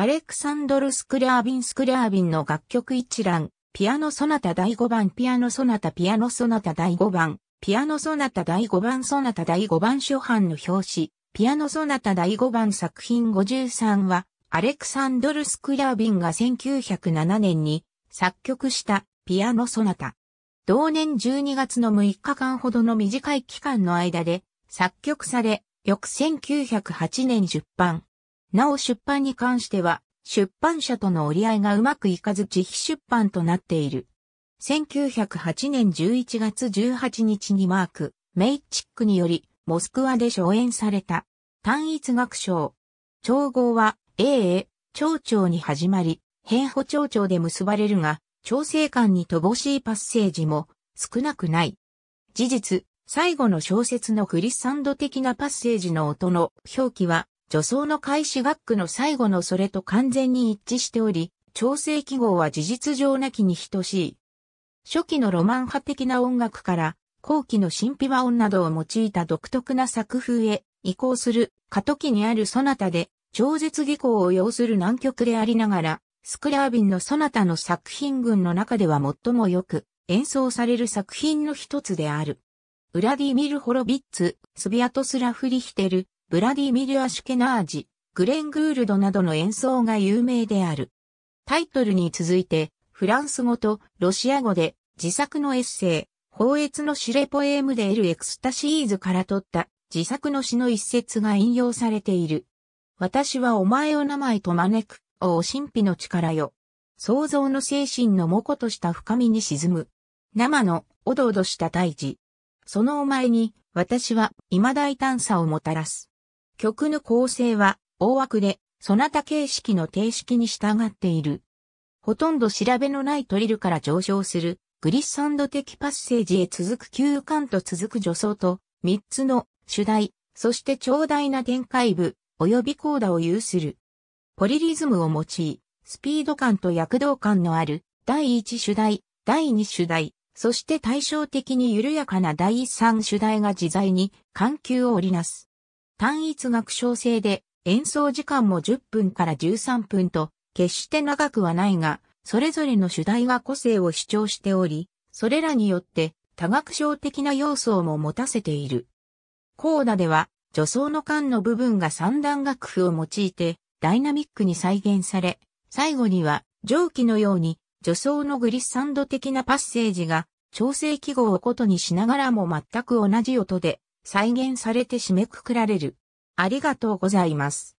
アレクサンドル・スクリャービン・スクリャービンの楽曲一覧、ピアノソナタ第5番、ピアノソナタ、ピアノソナタ第5番、ピアノソナタ第5番、ソナタ第5番、初版の表紙、ピアノソナタ第5番作品53は、アレクサンドル・スクリャービンが1907年に作曲したピアノソナタ。同年12月の6日間ほどの短い期間の間で作曲され、翌1908年出版、なお出版に関しては、出版社との折り合いがうまくいかず自費出版となっている。1908年11月18日にマーク、メイチックにより、モスクワで初演された、単一学章。調合は、A A、蝶々に始まり、変補蝶々で結ばれるが、調整感に乏しいパッセージも少なくない。事実、最後の小説のクリスサンド的なパッセージの音の表記は女装の開始学区の最後のそれと完全に一致しており、調整記号は事実上なきに等しい。初期のロマン派的な音楽から、後期の神秘和音などを用いた独特な作風へ移行する過渡期にあるソナタで、超絶技巧を要する難曲でありながら、スクラービンのソナタの作品群の中では最もよく演奏される作品の一つである。ウラディミル・ホロビッツ、スビアトスラ・フリヒテル、ブラディミル・アシュケナージ、グレン・グールドなどの演奏が有名である。タイトルに続いて、フランス語とロシア語で自作のエッセイ、法越のシレポエームでエル・エクスタシーズから取った自作の詩の一節が引用されている。私はお前を名前と招く、お神秘の力よ。創造の精神のもことした深みに沈む。生の、おどおどした大事。そのお前に、私は、未だ異探査をもたらす。曲の構成は大枠で、そなた形式の定式に従っている。ほとんど調べのないトリルから上昇する、グリッサンド的パッセージへ続く休館と続く助走と、三つの主題、そして長大な展開部、及びコーダを有する。ポリリズムを用い、スピード感と躍動感のある、第一主題、第二主題、そして対照的に緩やかな第三主題が自在に、緩急を織りなす。単一楽章制で演奏時間も10分から13分と決して長くはないが、それぞれの主題が個性を主張しており、それらによって多楽章的な要素をも持たせている。コーダでは、助走の間の部分が三段楽譜を用いてダイナミックに再現され、最後には上記のように助走のグリッサンド的なパッセージが調整記号をことにしながらも全く同じ音で再現されて締めくくられる。ありがとうございます。